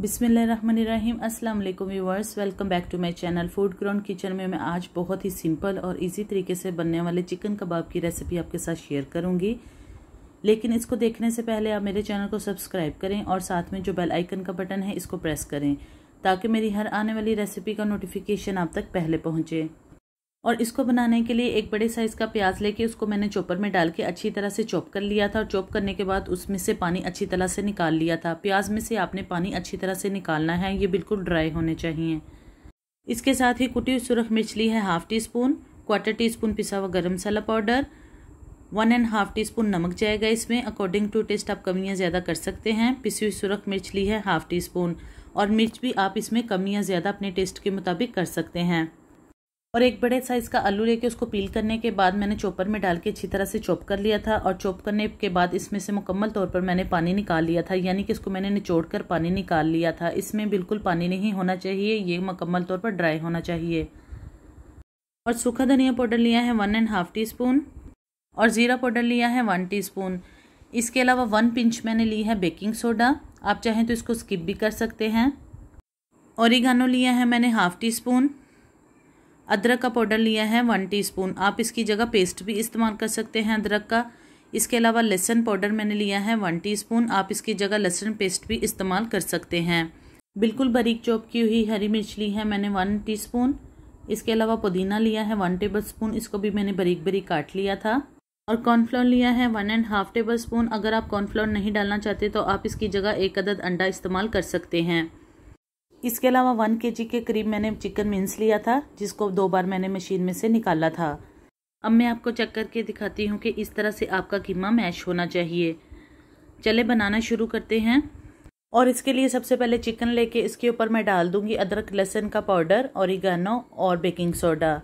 बिसमीम अस्सलाम वालेकुम viewers welcome back to my channel Food Ground Kitchen में मैं आज बहुत ही सिंपल और इजी तरीके से बनने वाले चिकन कबाब की रेसिपी आपके साथ शेयर करूंगी लेकिन इसको देखने से पहले आप मेरे चैनल को सब्सक्राइब करें और साथ में जो बेल आइकन का बटन है इसको प्रेस करें ताकि मेरी हर आने वाली रेसिपी का नोटिफिकेशन आप तक पहले पहुँचे और इसको बनाने के लिए एक बड़े साइज़ का प्याज लेके उसको मैंने चॉपर में डाल के अच्छी तरह से चॉप कर लिया था और चॉप करने के बाद उसमें से पानी अच्छी तरह से निकाल लिया था प्याज में से आपने पानी अच्छी तरह से निकालना है ये बिल्कुल ड्राई होने चाहिए इसके साथ ही कुटी सुरख मिर्च ली है half teaspoon quarter teaspoon पिसा हुआ गर्म मसाला powder one and half teaspoon नमक जाएगा इसमें अकॉर्डिंग टू टेस्ट आप कमियाँ ज़्यादा कर सकते हैं पिसी हुई सुरख मिर्च ली है हाफ़ टी स्पून और मिर्च भी आप इसमें कमियाँ ज़्यादा अपने टेस्ट के मुताबिक कर सकते हैं और एक बड़े साइज़ का आलू लेके उसको पील करने के बाद मैंने चॉपर में डाल के अच्छी तरह से चॉप कर लिया था और चॉप करने के बाद इसमें से मुकम्मल तौर पर मैंने पानी निकाल लिया था यानी कि इसको मैंने निचोड़ कर पानी निकाल लिया था इसमें बिल्कुल पानी नहीं होना चाहिए ये मुकम्मल तौर पर ड्राई होना चाहिए और सूखा धनिया पाउडर लिया है one and half teaspoon और ज़ीरा पाउडर लिया है वन टी स्पून इसके अलावा वन पिंच मैंने ली है बेकिंग सोडा आप चाहें तो इसको स्किप भी कर सकते हैं औरिगानो लिया है मैंने हाफ़ टी स्पून अदरक का पाउडर लिया है वन टीस्पून आप इसकी जगह पेस्ट भी इस्तेमाल कर सकते हैं अदरक का इसके अलावा लहसुन पाउडर मैंने लिया है वन टीस्पून आप इसकी जगह लहसुन पेस्ट भी इस्तेमाल कर सकते हैं बिल्कुल बारीक चॉप की हुई हरी मिर्च ली है मैंने वन टी इसके अलावा पुदीना लिया है वन टेबल स्पून इसको भी मैंने बरीक बरीक काट लिया था और कॉर्नफ्लोर लिया है one and half tablespoon अगर आप कॉर्नफ्लोर नहीं डालना चाहते तो आप इसकी जगह एक अदद अंडा इस्तेमाल कर सकते हैं इसके अलावा वन के जी के करीब मैंने चिकन मिन्स लिया था जिसको दो बार मैंने मशीन में से निकाला था अब मैं आपको चेक करके दिखाती हूँ कि इस तरह से आपका कीमा मैश होना चाहिए चले बनाना शुरू करते हैं और इसके लिए सबसे पहले चिकन लेके इसके ऊपर मैं डाल दूंगी अदरक लहसन का पाउडर औरिगानो और बेकिंग सोडा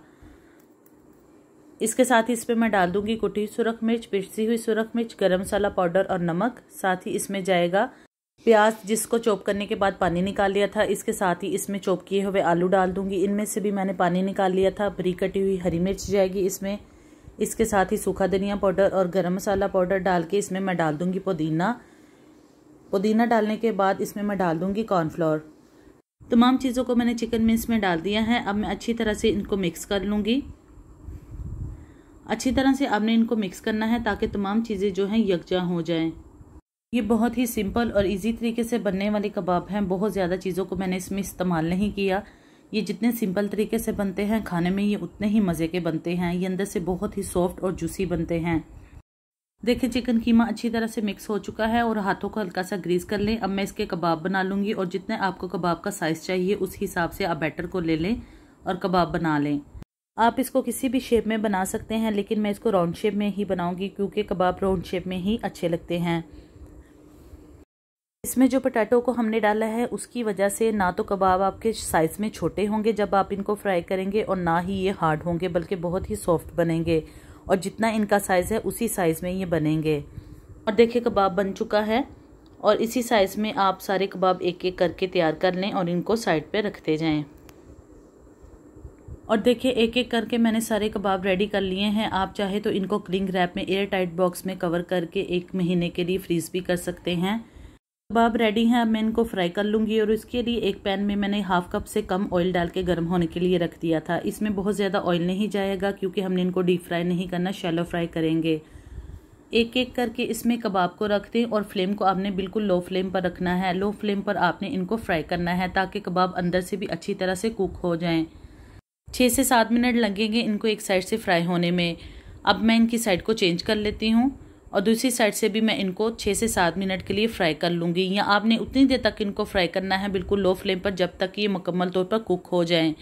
इसके साथ ही इस पर मैं डाल दूंगी कुटी सुरख मिर्च पिसी हुई सुरख मिर्च गरम मसाला पाउडर और नमक साथ ही इसमें जाएगा प्याज जिसको चॉप करने के बाद पानी निकाल लिया था इसके साथ ही इसमें चॉप किए हुए आलू डाल दूंगी इनमें से भी मैंने पानी निकाल लिया था बरी कटी हुई हरी मिर्च जाएगी इसमें इसके साथ ही सूखा धनिया पाउडर और गरम मसाला पाउडर डाल के इसमें मैं डाल दूंगी पुदीना पुदीना डालने के बाद इसमें मैं डाल दूंगी कॉर्नफ्लोर तमाम चीज़ों को मैंने चिकन मिक्स में डाल दिया है अब मैं अच्छी तरह से इनको मिक्स कर लूँगी अच्छी तरह से आपने इनको मिक्स करना है ताकि तमाम चीज़ें जो हैं यकजा हो जाएं ये बहुत ही सिंपल और इजी तरीके से बनने वाले कबाब हैं बहुत ज़्यादा चीज़ों को मैंने इसमें इस्तेमाल नहीं किया ये जितने सिंपल तरीके से बनते हैं खाने में ये उतने ही मज़े के बनते हैं ये अंदर से बहुत ही सॉफ्ट और जूसी बनते हैं देखिए चिकन कीमा अच्छी तरह से मिक्स हो चुका है और हाथों को हल्का सा ग्रीस कर लें अब मैं इसके कबाब बना लूँगी और जितने आपको कबाब का साइज़ चाहिए उस हिसाब से आप बैटर को ले लें और कबाब बना लें आप इसको किसी भी शेप में बना सकते हैं लेकिन मैं इसको राउंड शेप में ही बनाऊँगी क्योंकि कबाब राउंड शेप में ही अच्छे लगते हैं इसमें जो पोटैटो को हमने डाला है उसकी वजह से ना तो कबाब आपके साइज़ में छोटे होंगे जब आप इनको फ्राई करेंगे और ना ही ये हार्ड होंगे बल्कि बहुत ही सॉफ्ट बनेंगे और जितना इनका साइज़ है उसी साइज़ में ये बनेंगे और देखिए कबाब बन चुका है और इसी साइज़ में आप सारे कबाब एक एक करके तैयार कर लें और इनको साइड पर रखते जाएँ और देखिए एक एक करके मैंने सारे कबाब रेडी कर लिए हैं आप चाहे तो इनको क्लिंग रैप में एयर टाइट बॉक्स में कवर करके एक महीने के लिए फ्रीज़ भी कर सकते हैं कबाब रेडी हैं अब मैं इनको फ्राई कर लूंगी और इसके लिए एक पैन में मैंने हाफ कप से कम ऑयल डाल के गर्म होने के लिए रख दिया था इसमें बहुत ज़्यादा ऑयल नहीं जाएगा क्योंकि हमने इनको डीप फ्राई नहीं करना शैलो फ्राई करेंगे एक एक करके इसमें कबाब को रख दें और फ्लेम को आपने बिल्कुल लो फ्लेम पर रखना है लो फ्लेम पर आपने इनको फ्राई करना है ताकि कबाब अंदर से भी अच्छी तरह से कुक हो जाएं छः से सात मिनट लगेंगे इनको एक साइड से फ्राई होने में अब मैं इनकी साइड को चेंज कर लेती हूँ और दूसरी साइड से भी मैं इनको छः से सात मिनट के लिए फ्राई कर लूँगी या आपने उतनी देर तक इनको फ्राई करना है बिल्कुल लो फ्लेम पर जब तक ये मुकम्मल तौर पर कुक हो जाएँ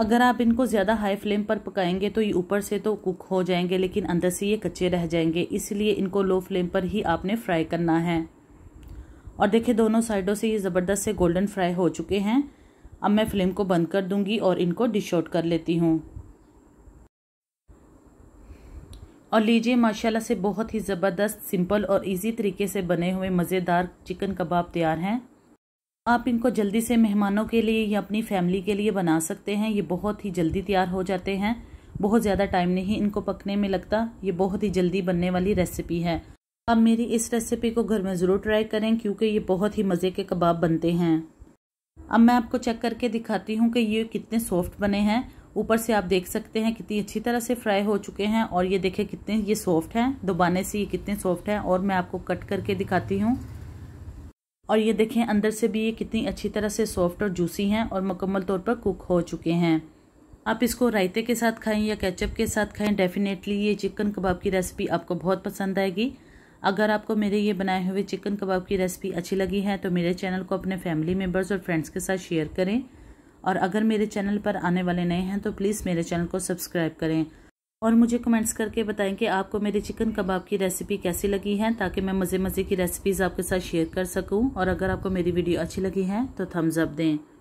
अगर आप इनको ज़्यादा हाई फ्लेम पर पकाएंगे तो ये ऊपर से तो कुक हो जाएंगे लेकिन अंदर से ये कच्चे रह जाएंगे इसलिए इनको लो फ्लेम पर ही आपने फ्राई करना है और देखिए दोनों साइडों से ये ज़बरदस्त से गोल्डन फ्राई हो चुके हैं अब मैं फ्लेम को बंद कर दूंगी और इनको डिश आउट कर लेती हूँ और लीजिए माशाल्लाह से बहुत ही ज़बरदस्त सिंपल और इजी तरीके से बने हुए मज़ेदार चिकन कबाब तैयार हैं आप इनको जल्दी से मेहमानों के लिए या अपनी फैमिली के लिए बना सकते हैं ये बहुत ही जल्दी तैयार हो जाते हैं बहुत ज़्यादा टाइम नहीं इनको पकने में लगता ये बहुत ही जल्दी बनने वाली रेसिपी है आप मेरी इस रेसिपी को घर में ज़रूर ट्राई करें क्योंकि ये बहुत ही मज़े के कबाब बनते हैं अब मैं आपको चेक करके दिखाती हूँ कि ये कितने सॉफ्ट बने हैं ऊपर से आप देख सकते हैं कितनी अच्छी तरह से फ्राई हो चुके हैं और ये देखें कितने ये सॉफ्ट हैं दोबाने से ये कितने सॉफ्ट हैं और मैं आपको कट करके दिखाती हूँ और ये देखें अंदर से भी ये कितनी अच्छी तरह से सॉफ्ट और जूसी हैं और मुकम्मल तौर पर कुक हो चुके हैं आप इसको रायते के साथ खाएं या केचप के साथ खाएं डेफिनेटली ये चिकन कबाब की रेसिपी आपको बहुत पसंद आएगी अगर आपको मेरे ये बनाए हुए चिकन कबाब की रेसिपी अच्छी लगी है तो मेरे चैनल को अपने फैमिली मेम्बर्स और फ्रेंड्स के साथ शेयर करें और अगर मेरे चैनल पर आने वाले नए हैं तो प्लीज़ मेरे चैनल को सब्सक्राइब करें और मुझे कमेंट्स करके बताएं कि आपको मेरी चिकन कबाब की रेसिपी कैसी लगी है ताकि मैं मज़े मज़े की रेसिपीज़ आपके साथ शेयर कर सकूं और अगर आपको मेरी वीडियो अच्छी लगी है तो थम्स अप दें